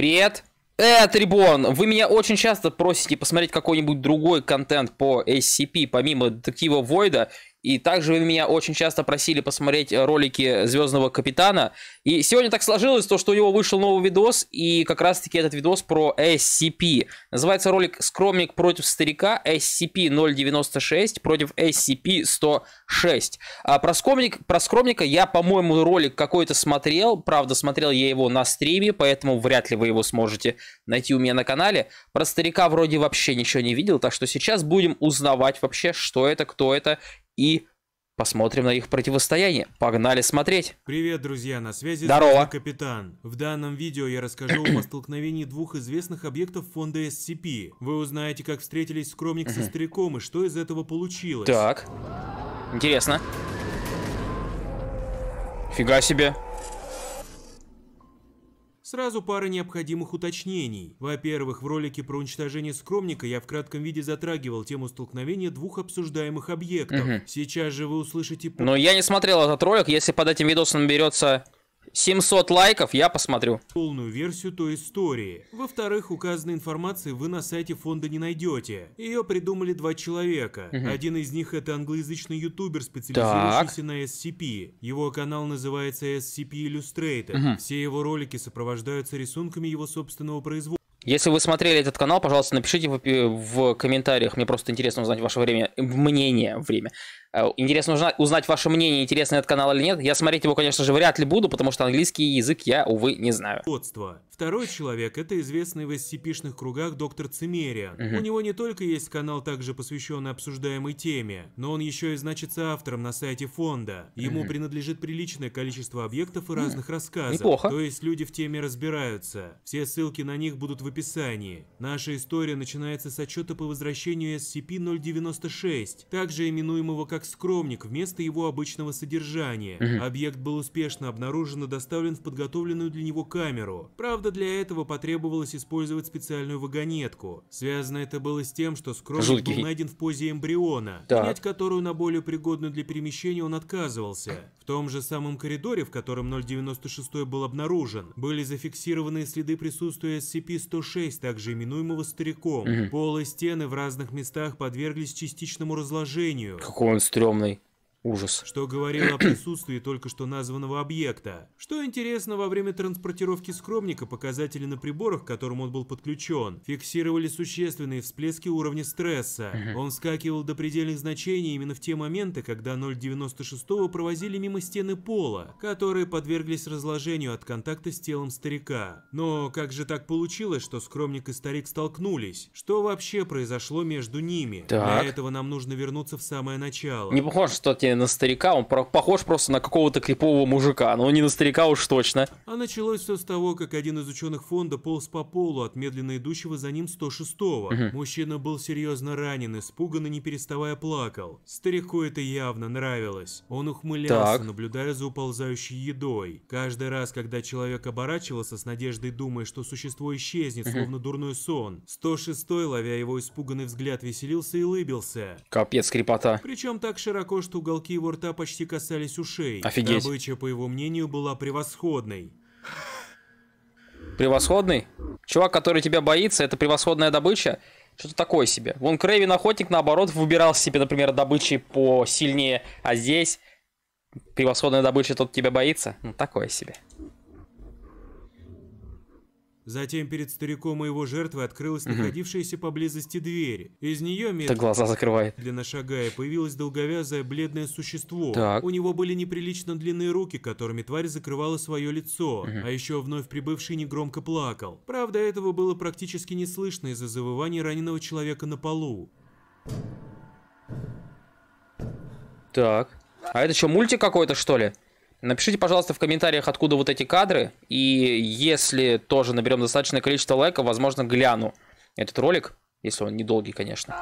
Привет. Э, Трибон, вы меня очень часто просите посмотреть какой-нибудь другой контент по SCP, помимо детектива Войда и также вы меня очень часто просили посмотреть э, ролики Звездного Капитана. И сегодня так сложилось, то, что у него вышел новый видос, и как раз-таки этот видос про SCP. Называется ролик «Скромник против старика SCP-096 против SCP-106». А про, скромник, про Скромника я, по-моему, ролик какой-то смотрел. Правда, смотрел я его на стриме, поэтому вряд ли вы его сможете найти у меня на канале. Про старика вроде вообще ничего не видел, так что сейчас будем узнавать вообще, что это, кто это и посмотрим на их противостояние. Погнали смотреть. Привет, друзья, на связи Здорово. Капитан. В данном видео я расскажу вам о столкновении двух известных объектов фонда SCP. Вы узнаете, как встретились скромник со стариком и что из этого получилось. Так, интересно. Фига себе. Сразу пара необходимых уточнений. Во-первых, в ролике про уничтожение скромника я в кратком виде затрагивал тему столкновения двух обсуждаемых объектов. Угу. Сейчас же вы услышите... Но я не смотрел этот ролик, если под этим видосом берется. 700 лайков, я посмотрю. Полную версию той истории. Во-вторых, указанной информации вы на сайте фонда не найдете. Ее придумали два человека. Угу. Один из них это англоязычный ютубер, специализирующийся так. на SCP. Его канал называется SCP Illustrated. Угу. Все его ролики сопровождаются рисунками его собственного производства. Если вы смотрели этот канал, пожалуйста, напишите в, в комментариях. Мне просто интересно узнать ваше время, мнение, время. Э, интересно узнать, ваше мнение, интересно этот канал или нет. Я смотреть его, конечно же, вряд ли буду, потому что английский язык я, увы, не знаю. Отство. Второй человек – это известный в SCP-шных кругах доктор Цимериан. Угу. У него не только есть канал, также посвященный обсуждаемой теме, но он еще и значится автором на сайте фонда. Ему угу. принадлежит приличное количество объектов и разных угу. рассказов. Неплохо. То есть люди в теме разбираются. Все ссылки на них будут в описании. Наша история начинается с отчета по возвращению SCP-096, также именуемого как как скромник вместо его обычного содержания. Угу. Объект был успешно обнаружен и доставлен в подготовленную для него камеру. Правда, для этого потребовалось использовать специальную вагонетку. Связано это было с тем, что скромник Жуткий. был найден в позе эмбриона, да. которую на более пригодную для перемещения он отказывался. В том же самом коридоре, в котором 096 был обнаружен, были зафиксированы следы присутствия SCP-106, также именуемого стариком. Угу. Пол и стены в разных местах подверглись частичному разложению. Какого он стрёмный. Ужас. Что говорило о присутствии только что названного объекта. Что интересно, во время транспортировки скромника показатели на приборах, к которым он был подключен, фиксировали существенные всплески уровня стресса. Он скакивал до предельных значений именно в те моменты, когда 0.96 провозили мимо стены пола, которые подверглись разложению от контакта с телом старика. Но как же так получилось, что скромник и старик столкнулись? Что вообще произошло между ними? Так. Для этого нам нужно вернуться в самое начало. Не похоже, что те не на старика, он про- похож просто на какого-то крипового мужика, но не на старика уж точно. А началось все с того, как один из ученых фонда полз по полу от медленно идущего за ним 106-го. Угу. Мужчина был серьезно ранен, испуган и не переставая плакал. Старику это явно нравилось. Он ухмылялся, так. наблюдая за уползающей едой. Каждый раз, когда человек оборачивался с надеждой, думая, что существо исчезнет, угу. словно дурной сон, 106-й, ловя его испуганный взгляд, веселился и улыбился. Капец, крепота. Причем так широко, что уголки уголки его рта почти касались ушей. Офигеть. Добыча, по его мнению, была превосходной. Превосходный? Чувак, который тебя боится, это превосходная добыча? Что-то такое себе. Вон Крейвен Охотник, наоборот, выбирал себе, например, добычи посильнее, а здесь превосходная добыча, тот тебя боится. Ну, такое себе. Затем перед стариком и его жертвой открылась угу. находившаяся поблизости дверь. Из нее медленно... Ты глаза закрывает. ...медленно шагая, появилось долговязое бледное существо. Так. У него были неприлично длинные руки, которыми тварь закрывала свое лицо. Угу. А еще вновь прибывший негромко плакал. Правда, этого было практически не слышно из-за завывания раненого человека на полу. Так. А это что, мультик какой-то, что ли? Напишите, пожалуйста, в комментариях, откуда вот эти кадры. И если тоже наберем достаточное количество лайков, возможно, гляну этот ролик, если он недолгий, конечно.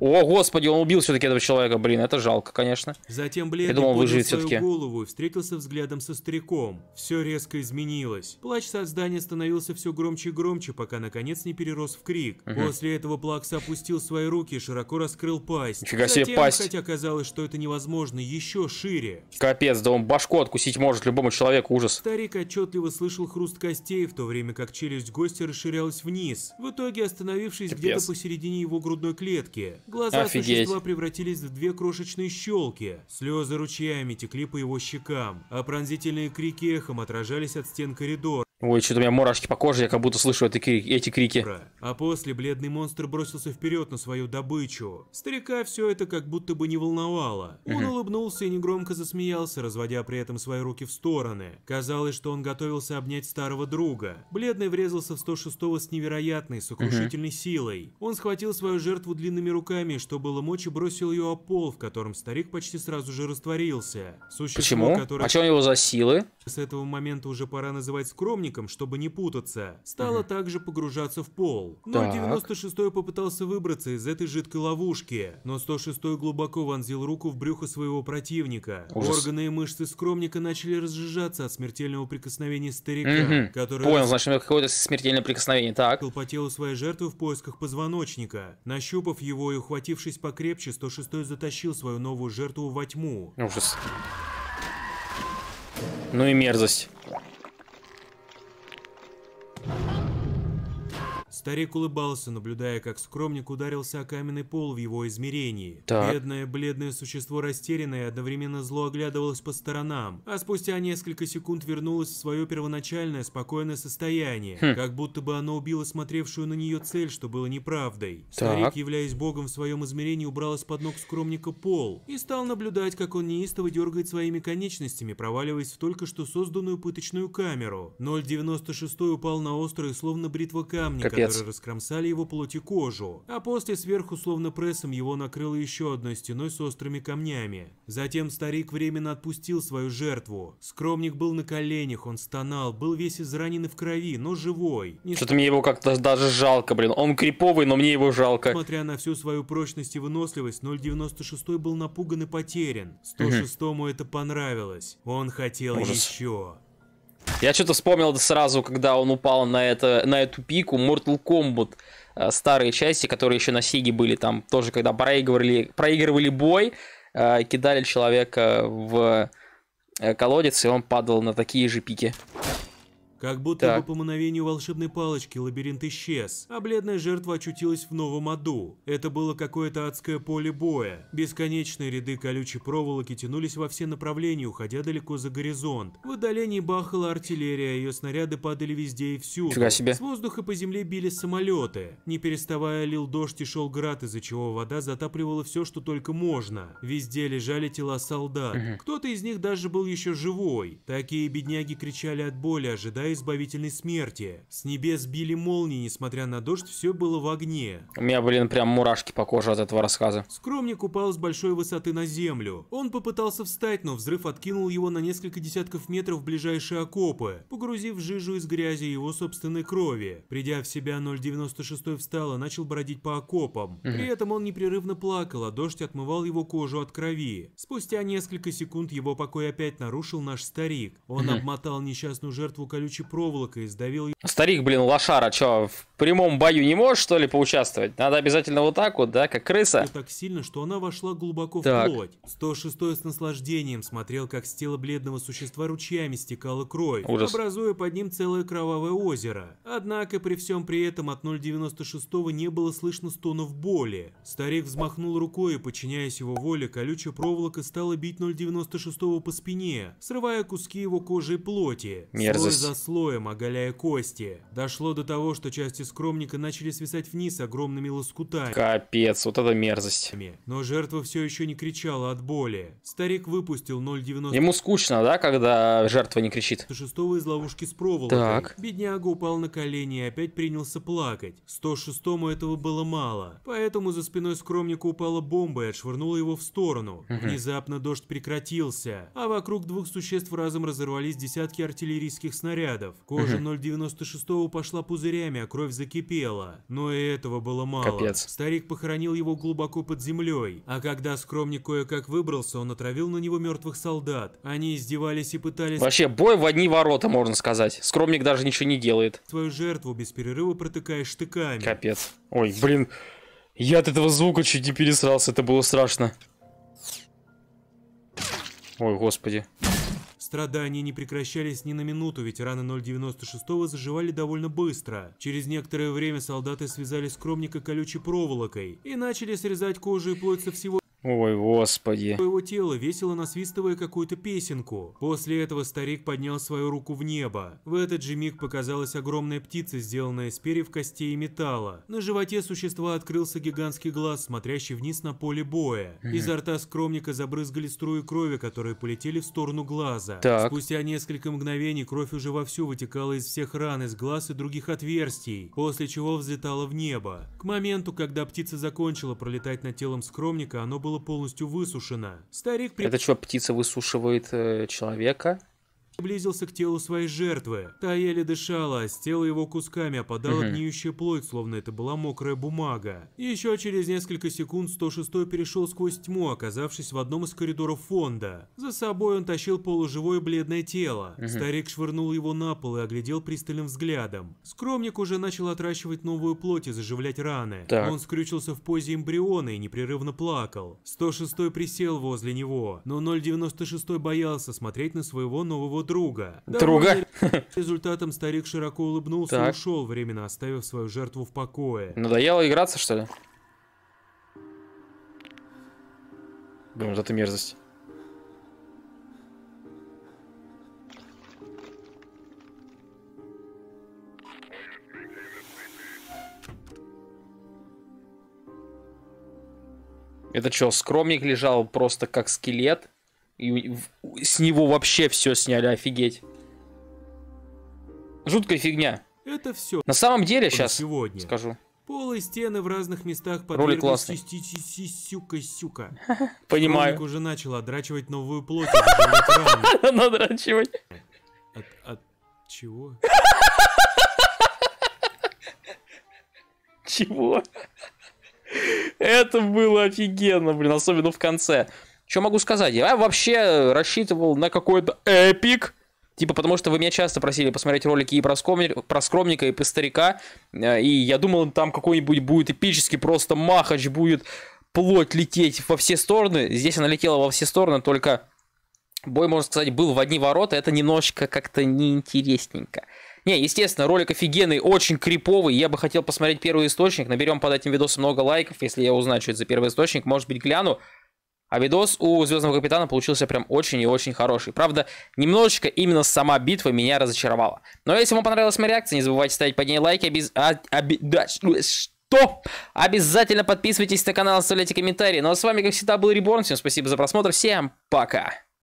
О, господи, он убил все-таки этого человека, блин, это жалко, конечно. Затем бледный Я думал, выживет все-таки. голову и встретился взглядом со стариком. Все резко изменилось. Плач создания становился все громче и громче, пока наконец не перерос в крик. Угу. После этого Плакс опустил свои руки и широко раскрыл пасть. Фига Затем, себе пасть. хотя казалось, что это невозможно, еще шире. Капец, да он башку откусить может любому человеку, ужас. Старик отчетливо слышал хруст костей, в то время как челюсть гостя расширялась вниз, в итоге остановившись где-то посередине его грудной клетки. Глаза Офигеть. существа превратились в две крошечные щелки. Слезы ручьями текли по его щекам, а пронзительные крики эхом отражались от стен коридора. Ой, что-то у меня мурашки по коже, я как будто слышу эти, крики, эти крики. А после бледный монстр бросился вперед на свою добычу. Старика все это как будто бы не волновало. Он улыбнулся и негромко засмеялся, разводя при этом свои руки в стороны. Казалось, что он готовился обнять старого друга. Бледный врезался в 106-го с невероятной, сокрушительной силой. Он схватил свою жертву длинными руками, что было мочь, и бросил ее о пол, в котором старик почти сразу же растворился. Существо, Почему? Которое... А что у него за силы? С этого момента уже пора называть скромником дворником, чтобы не путаться. Стала угу. также погружаться в пол. Но так. 96-й попытался выбраться из этой жидкой ловушки. Но 106-й глубоко вонзил руку в брюхо своего противника. Ужас. Органы и мышцы скромника начали разжижаться от смертельного прикосновения старика, угу. который... Понял, раз... значит, какое-то смертельное прикосновение, так. ...по телу своей жертвы в поисках позвоночника. Нащупав его и ухватившись покрепче, 106-й затащил свою новую жертву во тьму. Ужас. Ну и мерзость. Старик улыбался, наблюдая, как скромник ударился о каменный пол в его измерении. Так. Бедное, бледное существо растерянное одновременно зло оглядывалось по сторонам, а спустя несколько секунд вернулось в свое первоначальное спокойное состояние, хм. как будто бы оно убило смотревшую на нее цель, что было неправдой. Так. Старик, являясь богом в своем измерении, убрал из-под ног скромника пол и стал наблюдать, как он неистово дергает своими конечностями, проваливаясь в только что созданную пыточную камеру. 0.96 упал на острые, словно бритва камня, Капец раскромсали его плоть и кожу, а после сверху словно прессом его накрыло еще одной стеной с острыми камнями. Затем старик временно отпустил свою жертву. Скромник был на коленях, он стонал, был весь изранен и в крови, но живой. Не Что-то мне его как-то даже жалко, блин. Он криповый, но мне его жалко. Несмотря на всю свою прочность и выносливость, 096 был напуган и потерян. 106 угу. это понравилось. Он хотел Ужас. еще. Я что-то вспомнил сразу, когда он упал на, это, на эту пику, Mortal Kombat э, старые части, которые еще на Сиге были, там тоже, когда проигрывали, проигрывали бой, э, кидали человека в э, колодец, и он падал на такие же пики. Как будто так. бы по мановению волшебной палочки лабиринт исчез, а бледная жертва очутилась в новом аду. Это было какое-то адское поле боя. Бесконечные ряды колючей проволоки тянулись во все направления, уходя далеко за горизонт. В отдалении бахала артиллерия, ее снаряды падали везде и всюду. себе. С воздуха по земле били самолеты. Не переставая лил дождь и шел град, из-за чего вода затапливала все, что только можно. Везде лежали тела солдат. Угу. Кто-то из них даже был еще живой. Такие бедняги кричали от боли, ожидая избавительной смерти. С небес били молнии, несмотря на дождь, все было в огне. У меня, блин, прям мурашки по коже от этого рассказа. Скромник упал с большой высоты на землю. Он попытался встать, но взрыв откинул его на несколько десятков метров в ближайшие окопы, погрузив жижу из грязи его собственной крови. Придя в себя, 096 встал и начал бродить по окопам. Угу. При этом он непрерывно плакал, а дождь отмывал его кожу от крови. Спустя несколько секунд его покой опять нарушил наш старик. Он угу. обмотал несчастную жертву колючей колючей проволокой сдавил... Старик, блин, лошара, чё, в прямом бою не можешь, что ли, поучаствовать? Надо обязательно вот так вот, да, как крыса? Так сильно, что она вошла глубоко так. в плоть. 106 с наслаждением смотрел, как с тела бледного существа ручьями стекала кровь, Ужас. образуя под ним целое кровавое озеро. Однако при всем при этом от 0.96 не было слышно стонов боли. Старик взмахнул рукой и, подчиняясь его воле, колючая проволока стала бить 0.96 по спине, срывая куски его кожи и плоти. Мерзость слоем, оголяя кости. Дошло до того, что части скромника начали свисать вниз огромными лоскутами. Капец, вот это мерзость. Но жертва все еще не кричала от боли. Старик выпустил 0,90... Ему скучно, да, когда жертва не кричит? ...шестого из ловушки с проволокой. Так. Бедняга упал на колени и опять принялся плакать. 106-му этого было мало. Поэтому за спиной скромника упала бомба и отшвырнула его в сторону. Угу. Внезапно дождь прекратился, а вокруг двух существ разом разорвались десятки артиллерийских снарядов снарядов. Кожа угу. 096 пошла пузырями, а кровь закипела. Но и этого было мало. Капец. Старик похоронил его глубоко под землей. А когда скромник кое-как выбрался, он отравил на него мертвых солдат. Они издевались и пытались... Вообще, бой в одни ворота, можно сказать. Скромник даже ничего не делает. Твою жертву без перерыва протыкаешь штыками. Капец. Ой, блин. Я от этого звука чуть не пересрался, это было страшно. Ой, господи. Страдания не прекращались ни на минуту, ведь раны 096-го заживали довольно быстро. Через некоторое время солдаты связали скромника колючей проволокой и начали срезать кожу и плоть со всего Ой, господи. Его тело весело насвистывая какую-то песенку. После этого старик поднял свою руку в небо. В этот же миг показалась огромная птица, сделанная из перьев, костей и металла. На животе существа открылся гигантский глаз, смотрящий вниз на поле боя. Изо рта скромника забрызгали струи крови, которые полетели в сторону глаза. Так. Спустя несколько мгновений кровь уже вовсю вытекала из всех ран, из глаз и других отверстий, после чего взлетала в небо. К моменту, когда птица закончила пролетать над телом скромника, оно было было полностью высушено. Старик... При... Это что, птица высушивает э, человека? Приблизился к телу своей жертвы. Та еле дышала, а с тела его кусками опадала угу. гниющая плоть, словно это была мокрая бумага. еще через несколько секунд 106 перешел сквозь тьму, оказавшись в одном из коридоров фонда. За собой он тащил полуживое бледное тело. Старик швырнул его на пол и оглядел пристальным взглядом. Скромник уже начал отращивать новую плоть и заживлять раны. Так. Он скрючился в позе эмбриона и непрерывно плакал. 106 присел возле него, но 096 боялся смотреть на своего нового друга. Друга? Результатом старик широко улыбнулся так. и ушел, временно оставив свою жертву в покое. Надоело играться, что ли? Блин, вот это мерзость. Это что, скромник лежал просто как скелет? И с него вообще все сняли, офигеть. Жуткая фигня. Это все. На самом деле, сейчас сегодня. скажу. Пол и стены в разных местах Ролик подверглись сюка-сюка. Понимаю. Ролик уже начал одрачивать новую плоть. Надрачивать. от чего? Чего? Это было офигенно, блин, особенно в конце. Что могу сказать? Я вообще э, рассчитывал на какой-то эпик. Типа, потому что вы меня часто просили посмотреть ролики и про, скромника, про скромника, и про старика. Э, и я думал, там какой-нибудь будет эпический просто махач, будет плоть лететь во все стороны. Здесь она летела во все стороны, только бой, можно сказать, был в одни ворота. Это немножечко как-то неинтересненько. Не, естественно, ролик офигенный, очень криповый. Я бы хотел посмотреть первый источник. Наберем под этим видосом много лайков. Если я узнаю, что это за первый источник, может быть, гляну. А видос у Звездного Капитана получился прям очень и очень хороший. Правда, немножечко именно сама битва меня разочаровала. Но если вам понравилась моя реакция, не забывайте ставить под ней лайки. Обез... А... Оби... Да, что? Обязательно подписывайтесь на канал, оставляйте комментарии. Ну а с вами, как всегда, был Реборн. Всем спасибо за просмотр. Всем пока.